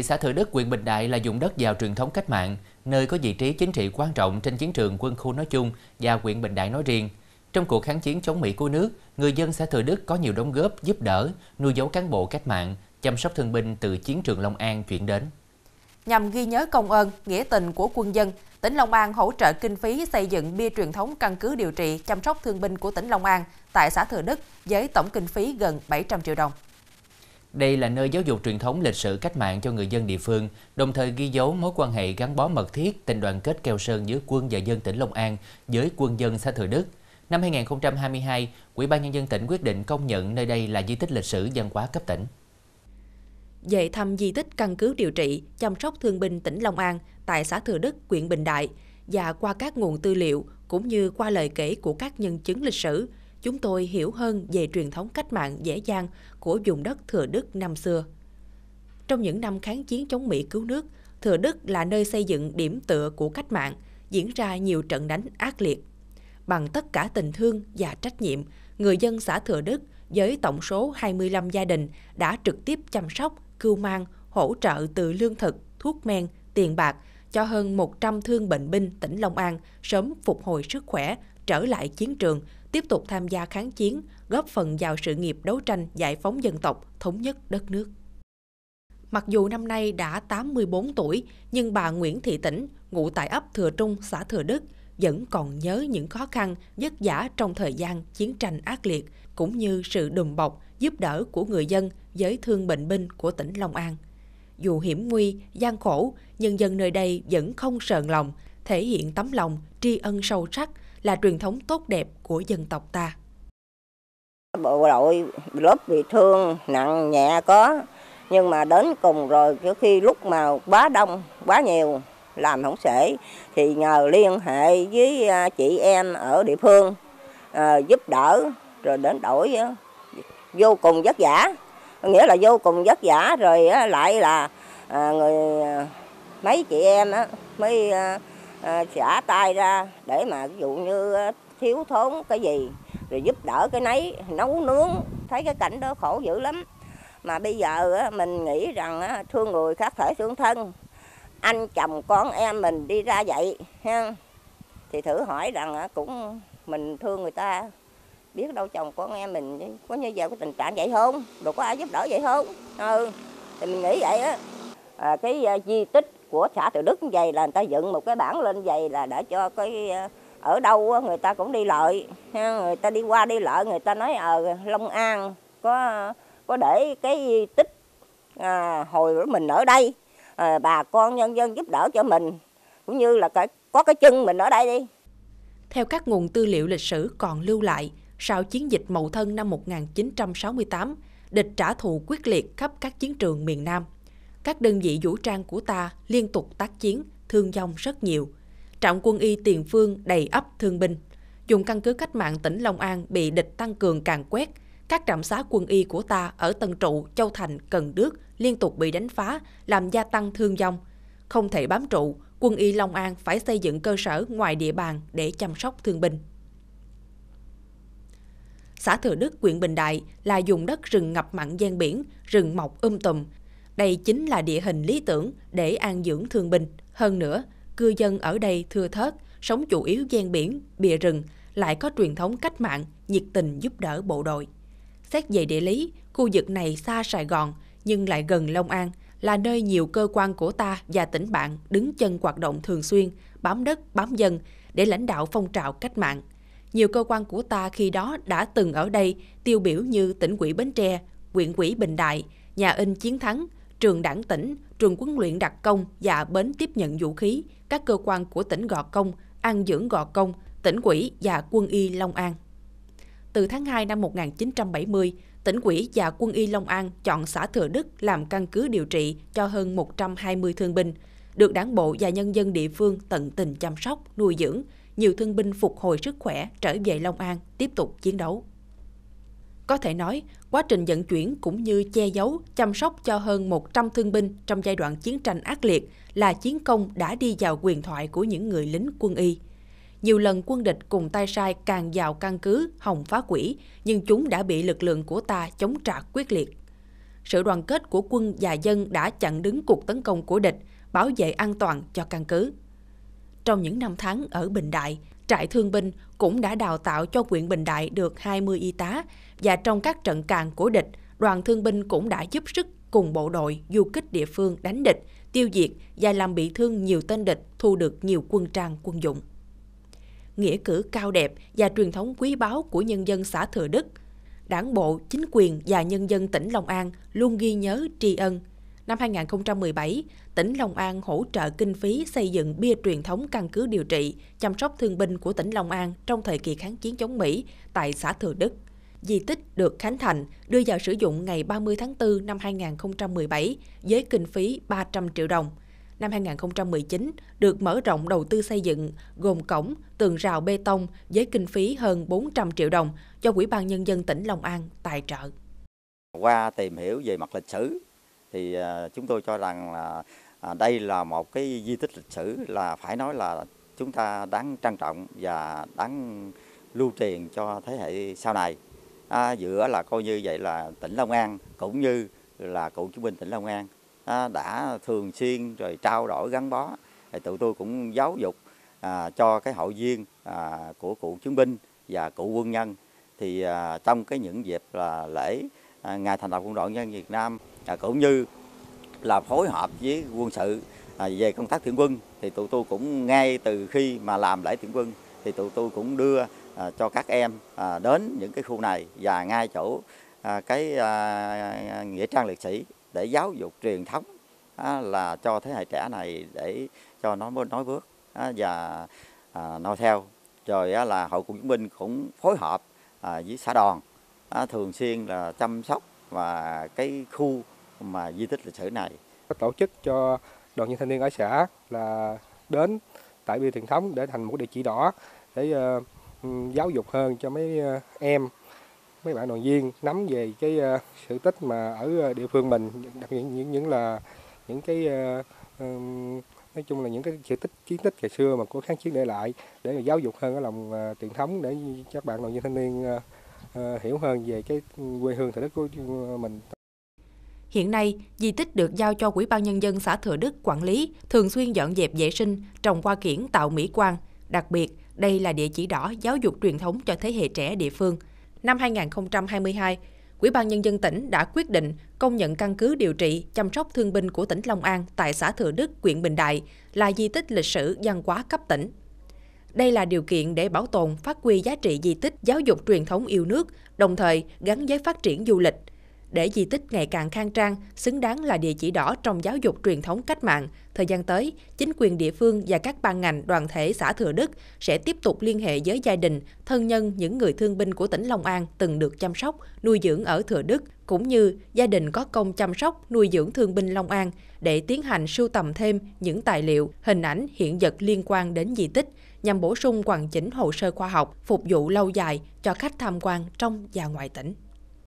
Thị xã Thừa Đức, huyện Bình Đại là vùng đất giàu truyền thống cách mạng, nơi có vị trí chính trị quan trọng trên chiến trường quân khu nói chung và huyện Bình Đại nói riêng. Trong cuộc kháng chiến chống Mỹ của nước, người dân xã Thừa Đức có nhiều đóng góp giúp đỡ, nuôi dấu cán bộ cách mạng, chăm sóc thương binh từ chiến trường Long An chuyển đến. Nhằm ghi nhớ công ơn, nghĩa tình của quân dân, tỉnh Long An hỗ trợ kinh phí xây dựng bia truyền thống căn cứ điều trị chăm sóc thương binh của tỉnh Long An tại xã Thừa Đức với tổng kinh phí gần 700 triệu đồng. Đây là nơi giáo dục truyền thống lịch sử cách mạng cho người dân địa phương, đồng thời ghi dấu mối quan hệ gắn bó mật thiết tình đoàn kết keo sơn giữa quân và dân tỉnh Long An với quân dân xã Thừa Đức. Năm 2022, Ủy ban Nhân dân tỉnh quyết định công nhận nơi đây là di tích lịch sử văn hóa cấp tỉnh. Về thăm di tích căn cứ điều trị, chăm sóc thương binh tỉnh Long An tại xã Thừa Đức, huyện Bình Đại và qua các nguồn tư liệu cũng như qua lời kể của các nhân chứng lịch sử, chúng tôi hiểu hơn về truyền thống cách mạng dễ dàng của vùng đất Thừa Đức năm xưa. Trong những năm kháng chiến chống Mỹ cứu nước, Thừa Đức là nơi xây dựng điểm tựa của cách mạng, diễn ra nhiều trận đánh ác liệt. Bằng tất cả tình thương và trách nhiệm, người dân xã Thừa Đức với tổng số 25 gia đình đã trực tiếp chăm sóc, cưu mang, hỗ trợ từ lương thực, thuốc men, tiền bạc cho hơn 100 thương bệnh binh tỉnh Long An sớm phục hồi sức khỏe, trở lại chiến trường tiếp tục tham gia kháng chiến, góp phần vào sự nghiệp đấu tranh giải phóng dân tộc, thống nhất đất nước. Mặc dù năm nay đã 84 tuổi, nhưng bà Nguyễn Thị Tĩnh, ngụ tại ấp Thừa Trung, xã Thừa Đức, vẫn còn nhớ những khó khăn, vất vả trong thời gian chiến tranh ác liệt, cũng như sự đùm bọc, giúp đỡ của người dân với thương bệnh binh của tỉnh Long An. Dù hiểm nguy, gian khổ, nhân dân nơi đây vẫn không sờn lòng, thể hiện tấm lòng tri ân sâu sắc là truyền thống tốt đẹp của dân tộc ta. Bộ đội lớp bị thương nặng nhẹ có, nhưng mà đến cùng rồi khi lúc mà quá đông, quá nhiều làm không sể thì nhờ liên hệ với à, chị em ở địa phương à, giúp đỡ rồi đến đổi vô cùng vất vả nghĩa là vô cùng vất vả rồi lại là à, người à, mấy chị em á mới à, Ờ, xả tay ra để mà ví dụ như ờ, thiếu thốn cái gì rồi giúp đỡ cái nấy nấu nướng thấy cái cảnh đó khổ dữ lắm mà bây giờ mình nghĩ rằng thương người khác thể thương thân anh chồng con em mình đi ra vậy ha thì thử hỏi rằng cũng mình thương người ta biết đâu chồng con em mình có như vậy cái tình trạng vậy không đâu có ai giúp đỡ vậy không ừ thì mình nghĩ vậy á à, cái di tích của xã Từ Đức vậy là người ta dựng một cái bảng lên vậy là để cho cái ờ, ở đâu người ta cũng đi lợi người ta đi qua đi lợi người ta nói ở ờ, Long An có có để cái tích à, hồi mình ở đây à, bà con nhân dân giúp đỡ cho mình cũng như là cái, có cái chân mình ở đây đi theo các nguồn tư liệu lịch sử còn lưu lại sau chiến dịch Mậu Thân năm 1968 địch trả thù quyết liệt khắp các chiến trường miền Nam các đơn vị vũ trang của ta liên tục tác chiến, thương vong rất nhiều. Trạm quân y tiền phương đầy ấp thương binh. Dùng căn cứ cách mạng tỉnh Long An bị địch tăng cường càng quét, các trạm xá quân y của ta ở Tân Trụ, Châu Thành, Cần Đức liên tục bị đánh phá, làm gia tăng thương vong. Không thể bám trụ, quân y Long An phải xây dựng cơ sở ngoài địa bàn để chăm sóc thương binh. Xã Thừa Đức, huyện Bình Đại là dùng đất rừng ngập mặn gian biển, rừng mọc um tùm, đây chính là địa hình lý tưởng để an dưỡng thương binh. Hơn nữa, cư dân ở đây thưa thớt, sống chủ yếu gian biển, bìa rừng, lại có truyền thống cách mạng, nhiệt tình giúp đỡ bộ đội. Xét về địa lý, khu vực này xa Sài Gòn nhưng lại gần Long An, là nơi nhiều cơ quan của ta và tỉnh bạn đứng chân hoạt động thường xuyên, bám đất, bám dân để lãnh đạo phong trào cách mạng. Nhiều cơ quan của ta khi đó đã từng ở đây tiêu biểu như tỉnh ủy Bến Tre, huyện ủy Bình Đại, nhà in Chiến Thắng, trường đảng tỉnh, trường Quân luyện đặc công và bến tiếp nhận vũ khí, các cơ quan của tỉnh Gò Công, An dưỡng Gò Công, tỉnh quỹ và quân y Long An. Từ tháng 2 năm 1970, tỉnh quỹ và quân y Long An chọn xã Thừa Đức làm căn cứ điều trị cho hơn 120 thương binh, được đảng bộ và nhân dân địa phương tận tình chăm sóc, nuôi dưỡng, nhiều thương binh phục hồi sức khỏe trở về Long An tiếp tục chiến đấu. Có thể nói, quá trình dẫn chuyển cũng như che giấu, chăm sóc cho hơn 100 thương binh trong giai đoạn chiến tranh ác liệt là chiến công đã đi vào quyền thoại của những người lính quân y. Nhiều lần quân địch cùng tay sai càng vào căn cứ, hồng phá quỷ, nhưng chúng đã bị lực lượng của ta chống trả quyết liệt. Sự đoàn kết của quân và dân đã chặn đứng cuộc tấn công của địch, bảo vệ an toàn cho căn cứ. Trong những năm tháng ở Bình Đại, Trại Thương binh cũng đã đào tạo cho quyện Bình Đại được 20 y tá và trong các trận càn của địch, đoàn thương binh cũng đã giúp sức cùng bộ đội du kích địa phương đánh địch, tiêu diệt và làm bị thương nhiều tên địch, thu được nhiều quân trang quân dụng. Nghĩa cử cao đẹp và truyền thống quý báu của nhân dân xã Thừa Đức, đảng bộ, chính quyền và nhân dân tỉnh Long An luôn ghi nhớ tri ân, năm 2017, tỉnh Long An hỗ trợ kinh phí xây dựng bia truyền thống căn cứ điều trị, chăm sóc thương binh của tỉnh Long An trong thời kỳ kháng chiến chống Mỹ tại xã Thừa Đức. Di tích được khánh thành, đưa vào sử dụng ngày 30 tháng 4 năm 2017 với kinh phí 300 triệu đồng. Năm 2019, được mở rộng đầu tư xây dựng, gồm cổng, tường rào bê tông với kinh phí hơn 400 triệu đồng do Quỹ ban Nhân dân tỉnh Long An tài trợ. Qua tìm hiểu về mặt lịch sử thì à, chúng tôi cho rằng là à, đây là một cái di tích lịch sử là phải nói là chúng ta đáng trân trọng và đáng lưu truyền cho thế hệ sau này. À, giữa là coi như vậy là tỉnh Long An cũng như là cựu chiến binh tỉnh Long An à, đã thường xuyên rồi trao đổi gắn bó thì tụi tôi cũng giáo dục à, cho cái hội viên à, của cựu chiến binh và cựu quân nhân thì à, trong cái những dịp là lễ à, ngày thành lập quân đội nhân dân Việt Nam À, cũng như là phối hợp với quân sự à, về công tác tuyển quân thì tụi tôi cũng ngay từ khi mà làm lễ tuyển quân thì tụi tôi cũng đưa à, cho các em đến những cái khu này và ngay chỗ cái nghĩa trang liệt sĩ để giáo dục truyền thống là cho thế hệ trẻ này để cho nó nói bước và nói theo rồi là hội cựu chiến binh cũng phối hợp với xã đoàn thường xuyên là chăm sóc và cái khu mà di tích lịch sử này. Tổ chức cho đoàn viên thanh niên ở xã là đến tại bia truyền thống để thành một địa chỉ đỏ để uh, giáo dục hơn cho mấy uh, em mấy bạn đoàn viên nắm về cái uh, sự tích mà ở địa phương mình đặc biệt những những là những cái nói chung là những cái sự tích kiến tích ngày xưa mà của kháng chiến để lại để giáo dục hơn cái lòng truyền thống để các bạn đoàn viên thanh niên Ờ, hiểu hơn về cái quê hương Thủ Đức của mình. Hiện nay, di tích được giao cho quỹ ban Nhân dân xã Thừa Đức quản lý, thường xuyên dọn dẹp vệ sinh, trồng hoa kiển tạo mỹ quan. Đặc biệt, đây là địa chỉ đỏ giáo dục truyền thống cho thế hệ trẻ địa phương. Năm 2022, quỹ ban Nhân dân tỉnh đã quyết định công nhận căn cứ điều trị, chăm sóc thương binh của tỉnh Long An tại xã Thừa Đức, huyện Bình Đại là di tích lịch sử văn hóa cấp tỉnh. Đây là điều kiện để bảo tồn, phát huy giá trị di tích, giáo dục truyền thống yêu nước, đồng thời gắn với phát triển du lịch. Để di tích ngày càng khang trang, xứng đáng là địa chỉ đỏ trong giáo dục truyền thống cách mạng, thời gian tới, chính quyền địa phương và các ban ngành đoàn thể xã Thừa Đức sẽ tiếp tục liên hệ với gia đình, thân nhân những người thương binh của tỉnh Long An từng được chăm sóc, nuôi dưỡng ở Thừa Đức cũng như gia đình có công chăm sóc nuôi dưỡng thương binh Long An để tiến hành sưu tầm thêm những tài liệu, hình ảnh, hiện vật liên quan đến di tích nhằm bổ sung hoàn chỉnh hồ sơ khoa học phục vụ lâu dài cho khách tham quan trong và ngoài tỉnh.